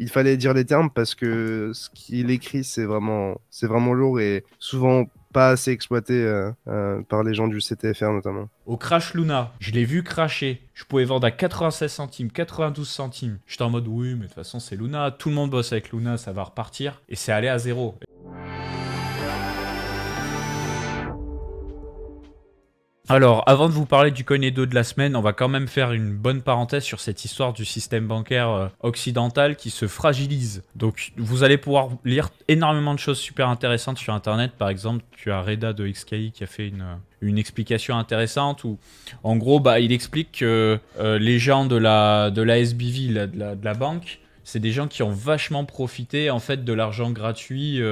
il fallait dire les termes parce que ce qu'il écrit, c'est vraiment, c'est vraiment lourd et souvent pas assez exploité euh, euh, par les gens du CTFR notamment. Au Crash Luna, je l'ai vu cracher. Je pouvais vendre à 96 centimes, 92 centimes. J'étais en mode oui, mais de toute façon c'est Luna, tout le monde bosse avec Luna, ça va repartir. Et c'est allé à zéro. Alors, avant de vous parler du coin de la semaine, on va quand même faire une bonne parenthèse sur cette histoire du système bancaire euh, occidental qui se fragilise. Donc, vous allez pouvoir lire énormément de choses super intéressantes sur Internet. Par exemple, tu as Reda de XKI qui a fait euh, une, explication intéressante où, en gros, bah, il explique que euh, les gens de la, de la SBV, de, la, banque, c'est des gens qui ont vachement profité en fait de l'argent gratuit.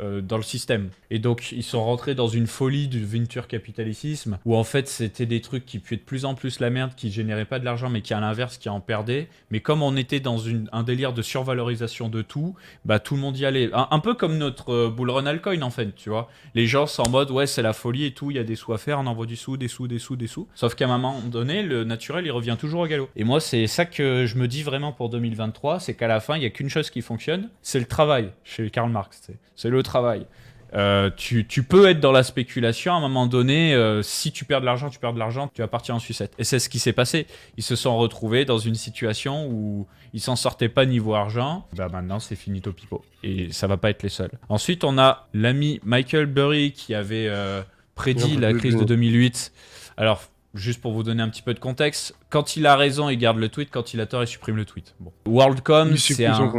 Euh, dans le système. Et donc, ils sont rentrés dans une folie du venture capitalisme où en fait, c'était des trucs qui puaient de plus en plus la merde, qui généraient pas de l'argent, mais qui à l'inverse, qui en perdaient. Mais comme on était dans une, un délire de survalorisation de tout, bah tout le monde y allait. Un, peu comme notre euh, bull run altcoin en fait, tu vois. Les gens sont en mode, ouais, c'est la folie et tout, il y a des sous à faire, on envoie du sous, des sous, des sous, des sous. Sauf qu'à un moment donné, le naturel, il revient toujours au galop. Et moi, c'est ça que je me dis vraiment pour 2023, c'est qu'à la fin, il n'y a qu'une chose qui fonctionne, c'est le travail chez Karl Marx. C'est le travail. Euh, tu, peux être dans la spéculation. À un moment donné, euh, si tu perds de l'argent, tu perds de l'argent, tu vas partir en sucette. Et c'est ce qui s'est passé. Ils se sont retrouvés dans une situation où ils s'en sortaient pas niveau argent. Bah maintenant, c'est fini Topipo. Et ça va pas être les seuls. Ensuite, on a l'ami Michael Burry qui avait euh, prédit la crise de 2008. Alors, juste pour vous donner un petit peu de contexte, quand il a raison, il garde le tweet. Quand il a tort, il supprime le tweet. Bon. WorldCom, c'est un...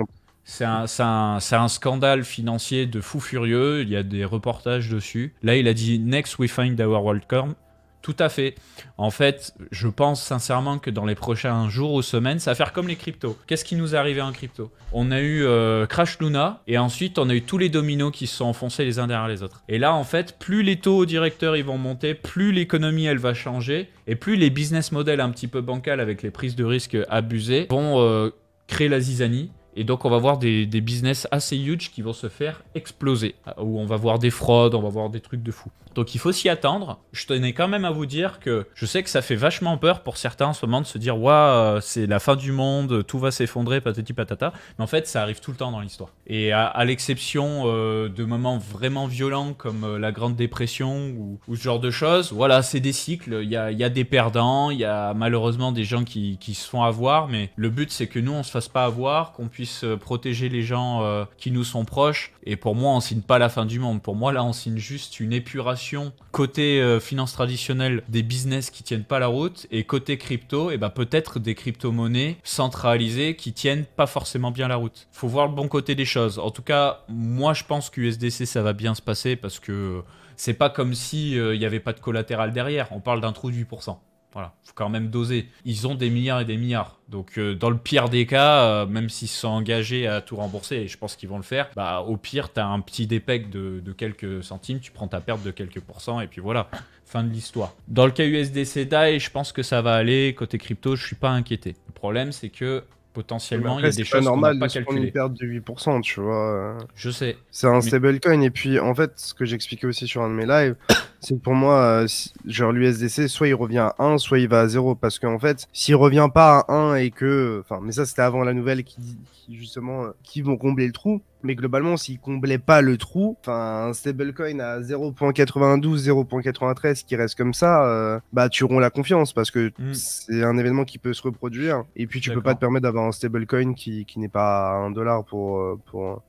C'est un, scandale financier de fou furieux. Il y a des reportages dessus. Là, il a dit Next, we find our WorldCom. Tout à fait. En fait, je pense sincèrement que dans les prochains jours ou semaines, ça va faire comme les cryptos. Qu'est-ce qui nous est arrivé en crypto On a eu euh, Crash Luna et ensuite on a eu tous les dominos qui se sont enfoncés les uns derrière les autres. Et là, en fait, plus les taux directeurs ils vont monter, plus l'économie elle va changer et plus les business models un petit peu bancals avec les prises de risques abusées vont euh, créer la zizanie et donc, on va voir des, business assez huge qui vont se faire exploser, où on va voir des fraudes, on va voir des trucs de fou. Donc, il faut s'y attendre. Je tenais quand même à vous dire que je sais que ça fait vachement peur pour certains en ce moment de se dire Waouh, c'est la fin du monde, tout va s'effondrer, patati patata. Mais en fait, ça arrive tout le temps dans l'histoire. Et à, l'exception euh, de moments vraiment violents comme euh, la Grande Dépression ou, ce genre de choses, voilà, c'est des cycles. Il y a, des perdants, il y a malheureusement des gens qui, qui se font avoir, mais le but, c'est que nous, on se fasse pas avoir, qu'on puisse euh, protéger les gens euh, qui nous sont proches. Et pour moi, on signe pas la fin du monde. Pour moi, là, on signe juste une épuration côté euh, finance traditionnelle des business qui tiennent pas la route et côté crypto, et eh ben peut-être des crypto-monnaies centralisées qui tiennent pas forcément bien la route. Faut voir le bon côté des choses. En tout cas, moi, je pense que qu'USDC, ça va bien se passer parce que c'est pas comme si il y avait pas de collatéral derrière. On parle d'un trou de 8%. Voilà, faut quand même doser. Ils ont des milliards et des milliards. Donc euh, dans le pire des cas, euh, même s'ils sont engagés à tout rembourser, et je pense qu'ils vont le faire, bah au pire, t'as un petit dépec de, quelques centimes, tu prends ta perte de quelques pourcents, et puis voilà, fin de l'histoire. Dans le cas USDC DAI, je pense que ça va aller. Côté crypto, je suis pas inquiété. Le problème, c'est que potentiellement il y a des choses normal qu'on pas de une perte de 8% tu vois je sais c'est un stablecoin et puis en fait ce que j'expliquais aussi sur un de mes lives c'est pour moi, euh, genre l'USDC, soit il revient à 1, soit il va à 0. Parce qu'en fait, s'il revient pas à 1 et que. Enfin, mais ça, c'était avant la nouvelle qui, dit justement, euh, qui vont combler le trou. Mais globalement, s'il comblait pas le trou, enfin, un stablecoin à 0.92, 0.93 qui reste comme ça, euh, bah, tu romps la confiance parce que hmm. c'est un événement qui peut se reproduire. Et puis, tu peux pas te permettre d'avoir un stablecoin qui, qui n'est pas à 1 dollar pour, pour,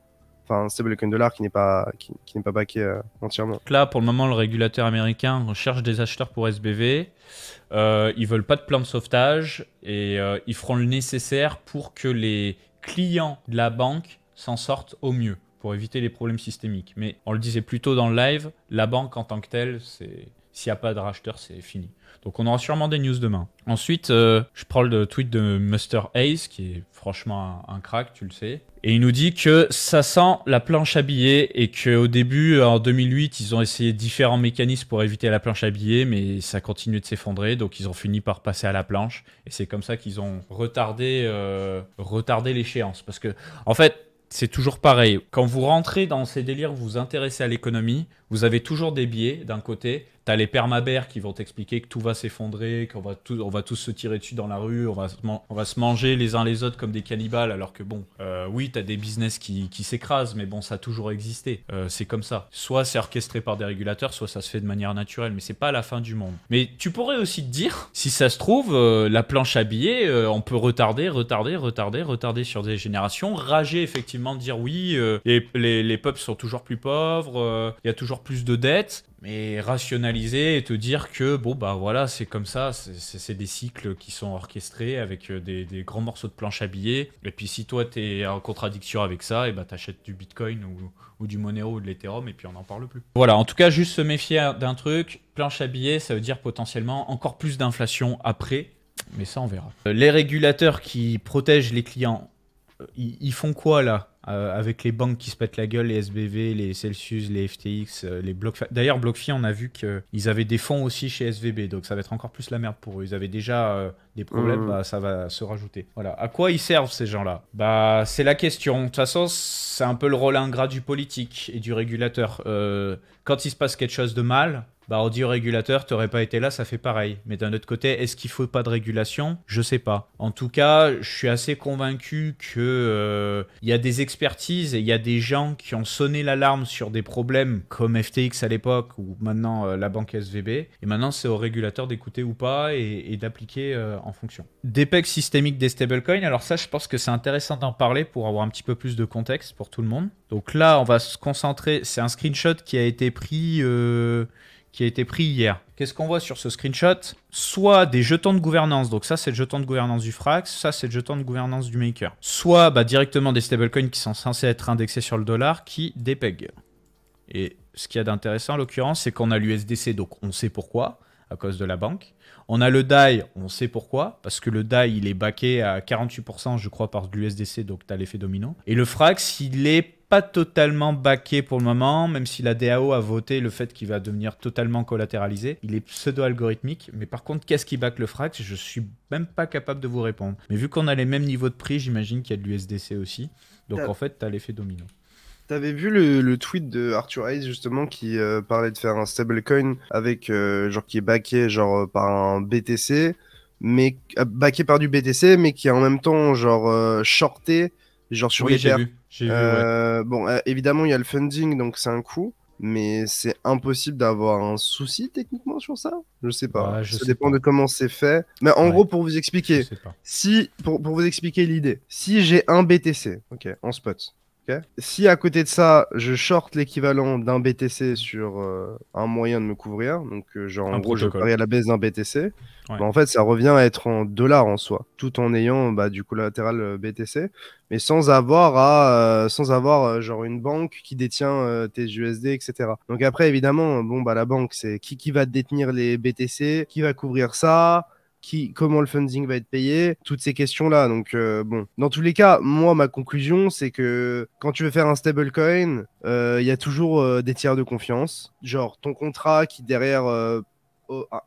enfin stablecoin dollar qui n'est pas qui, n'est pas euh, entièrement. Donc là, pour le moment, le régulateur américain recherche des acheteurs pour SBV. Ils euh, ils veulent pas de plan de sauvetage et euh, ils feront le nécessaire pour que les clients de la banque s'en sortent au mieux pour éviter les problèmes systémiques. Mais on le disait plus tôt dans le live, la banque en tant que telle, c'est s'il n'y a pas de racheteur, c'est fini. Donc on aura sûrement des news demain. Ensuite, euh, je prends le tweet de Muster Ace, qui est franchement un, crack, tu le sais. Et il nous dit que ça sent la planche à billets et qu'au début, en 2008, ils ont essayé différents mécanismes pour éviter la planche à billets, mais ça continue de s'effondrer, donc ils ont fini par passer à la planche. Et c'est comme ça qu'ils ont retardé, euh, retardé l'échéance. Parce que, en fait, c'est toujours pareil. Quand vous rentrez dans ces délires, vous vous intéressez à l'économie, vous avez toujours des biais d'un côté. Tu as les permabères qui vont t'expliquer que tout va s'effondrer, qu'on va, tout, on va tous se tirer dessus dans la rue, on va, se, on va se manger les uns les autres comme des cannibales, alors que bon, euh, oui, tu as des business qui, qui s'écrasent, mais bon, ça a toujours existé. Euh, c'est comme ça. Soit c'est orchestré par des régulateurs, soit ça se fait de manière naturelle, mais c'est pas la fin du monde. Mais tu pourrais aussi te dire, si ça se trouve, euh, la planche à billets, on peut retarder, retarder, retarder, retarder sur des générations, rager effectivement, dire oui, et les, les, peuples sont toujours plus pauvres, il y a toujours plus de dettes, mais rationaliser et te dire que bon bah voilà c'est comme ça, c'est des cycles qui sont orchestrés avec euh, des, grands morceaux de planche à billets. Et puis si toi t'es en contradiction avec ça, et bah t'achètes du Bitcoin ou, du Monero ou de l'Ethereum et puis on n'en parle plus. Voilà, en tout cas juste se méfier d'un truc, planche à billets ça veut dire potentiellement encore plus d'inflation après, mais ça on verra. Euh, les régulateurs qui protègent les clients, euh, ils font quoi là euh, avec les banques qui se pètent la gueule, les SBV, les Celsius, les FTX, euh, les BlockFi. D'ailleurs, BlockFi, on a vu qu'ils avaient des fonds aussi chez SVB, donc ça va être encore plus la merde pour eux. Ils avaient déjà euh, des problèmes, mmh. bah, ça va se rajouter. Voilà. À quoi ils servent ces gens-là Bah, c'est la question. De toute façon, c'est un peu le rôle ingrat du politique et du régulateur. quand il se passe quelque chose de mal, bah, on dit au régulateur, t'aurais pas été là, ça fait pareil. Mais d'un autre côté, est-ce qu'il faut pas de régulation Je sais pas. En tout cas, je suis assez convaincu que euh, il y a des expertises et il y a des gens qui ont sonné l'alarme sur des problèmes comme FTX à l'époque ou maintenant euh, la banque SVB. Et maintenant, c'est au régulateur d'écouter ou pas et, d'appliquer euh, en fonction. dépec systémique des stablecoins. Alors ça, je pense que c'est intéressant d'en parler pour avoir un petit peu plus de contexte pour tout le monde. Donc là, on va se concentrer. C'est un screenshot qui a été pris qui a été pris hier. Qu'est-ce qu'on voit sur ce screenshot Soit des jetons de gouvernance, donc ça c'est le jeton de gouvernance du Frax, ça c'est le jeton de gouvernance du Maker. Soit bah, directement des stablecoins qui sont censés être indexés sur le dollar qui dépeguent. Et ce qu'il y a d'intéressant en l'occurrence, c'est qu'on a l'USDC, donc on sait pourquoi, à cause de la banque. On a le DAI, on sait pourquoi, parce que le DAI, il est baqué à 48%, je crois, par l'USDC, donc tu as l'effet dominant. Et le Frax, il est pas totalement backé pour le moment, même si la DAO a voté le fait qu'il va devenir totalement collatéralisé. Il est pseudo-algorithmique, mais par contre, qu'est-ce qui back le Frax Je suis même pas capable de vous répondre. Mais vu qu'on a les mêmes niveaux de prix, j'imagine qu'il y a de l'USDC aussi. Donc en fait, tu as l'effet domino. T'avais vu le, tweet de Arthur Hayes justement qui euh, parlait de faire un stablecoin avec euh, genre qui est backé genre euh, par un BTC mais par du BTC mais qui est en même temps genre shorté genre sur euh, Bon, euh, évidemment, il y a le funding, donc c'est un coût mais c'est impossible d'avoir un souci techniquement sur ça. Je sais pas. ça dépend de comment c'est fait. Mais en gros, pour vous expliquer, si pour, pour vous expliquer l'idée, si j'ai un BTC, ok, en spot, si à côté de ça, je short l'équivalent d'un BTC sur euh, un moyen de me couvrir, donc euh, genre je parie à la baisse d'un BTC, bah, en fait ça revient à être en dollars en soi, tout en ayant bah, du collatéral euh, BTC, mais sans avoir à, sans avoir genre une banque qui détient tes USD, etc. Donc après évidemment, bon bah la banque c'est qui qui va détenir les BTC, qui va couvrir ça comment le funding va être payé, toutes ces questions-là. Donc, euh, bon, dans tous les cas, moi, ma conclusion, c'est que quand tu veux faire un stablecoin, euh, il y a toujours euh, des tiers de confiance. Genre, ton contrat qui, derrière, a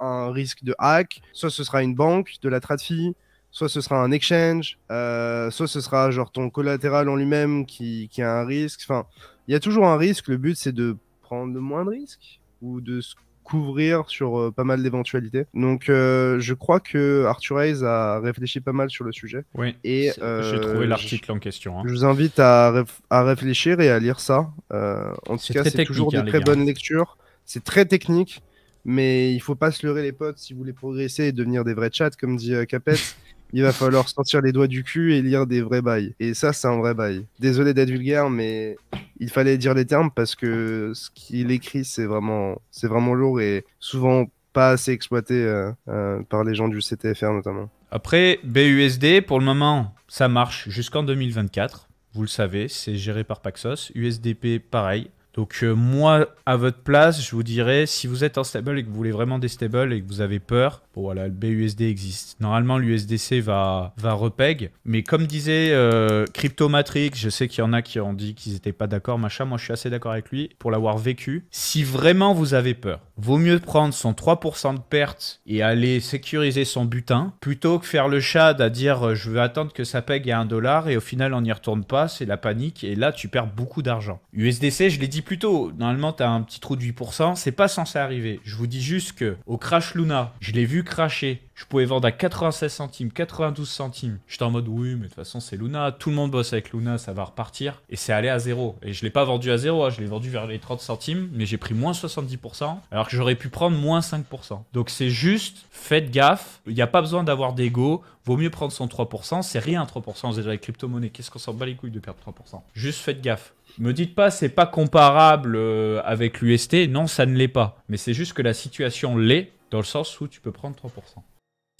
un risque de hack, soit ce sera une banque, de la tradfi, soit ce sera un exchange, soit ce sera, genre, ton collatéral en lui-même qui, a un risque. Enfin, il y a toujours un risque. Le but, c'est de prendre le moins de risques ou de couvrir sur euh, pas mal d'éventualités. Donc euh, je crois que Arthur Hayes a réfléchi pas mal sur le sujet. Oui. Et j'ai euh, trouvé l'article en question. Hein. Je vous invite à, à, réfléchir et à lire ça. en tout cas, c'est toujours de hein, très bonnes lectures. C'est très technique mais il faut pas se leurrer les potes si vous voulez progresser et devenir des vrais chats comme dit Capet il va falloir sortir les doigts du cul et lire des vrais bails. Et ça, c'est un vrai bail. Désolé d'être vulgaire, mais il fallait dire les termes parce que ce qu'il écrit, c'est vraiment, c'est vraiment lourd et souvent pas assez exploité euh, euh, par les gens du CTFR notamment. Après, BUSD, pour le moment, ça marche jusqu'en 2024. Vous le savez, c'est géré par Paxos. USDP, pareil. Donc euh, moi, à votre place, je vous dirais, si vous êtes stable et que vous voulez vraiment des stable et que vous avez peur, voilà, le BUSD existe. Normalement, l'USDC va, va repeg. Mais comme disait Crypto euh, Cryptomatrix, je sais qu'il y en a qui ont dit qu'ils n'étaient pas d'accord, machin. Moi, je suis assez d'accord avec lui pour l'avoir vécu. Si vraiment vous avez peur, vaut mieux prendre son 3% de perte et aller sécuriser son butin plutôt que faire le chat à dire euh, je veux attendre que ça pegue à 1 dollar et au final on n'y retourne pas, c'est la panique et là tu perds beaucoup d'argent. USDC, je l'ai dit plutôt normalement, tu as un petit trou de 8%. C'est pas censé arriver. Je vous dis juste que au crash Luna, je l'ai vu cracher. Je pouvais vendre à 96 centimes, 92 centimes. J'étais en mode oui, mais de toute façon, c'est Luna. Tout le monde bosse avec Luna, ça va repartir. Et c'est allé à zéro. Et je l'ai pas vendu à zéro. Hein. Je l'ai vendu vers les 30 centimes, mais j'ai pris moins 70%, alors que j'aurais pu prendre moins 5%. Donc c'est juste, faites gaffe. Il n'y a pas besoin d'avoir d'ego. Vaut mieux prendre son 3%. C'est rien 3%. Vous déjà avec crypto monnaies Qu'est-ce qu'on s'en bat les couilles de perdre 3% Juste faites gaffe. Me dites pas, c'est pas comparable euh, avec l'UST. Non, ça ne l'est pas. Mais c'est juste que la situation l'est, dans le sens où tu peux prendre 3%.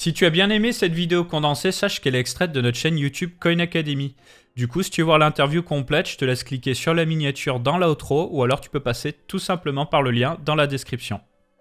Si tu as bien aimé cette vidéo condensée, sache qu'elle est extraite de notre chaîne YouTube Coin Academy. Du coup, si tu veux voir l'interview complète, je te laisse cliquer sur la miniature dans la outro, ou alors tu peux passer tout simplement par le lien dans la description.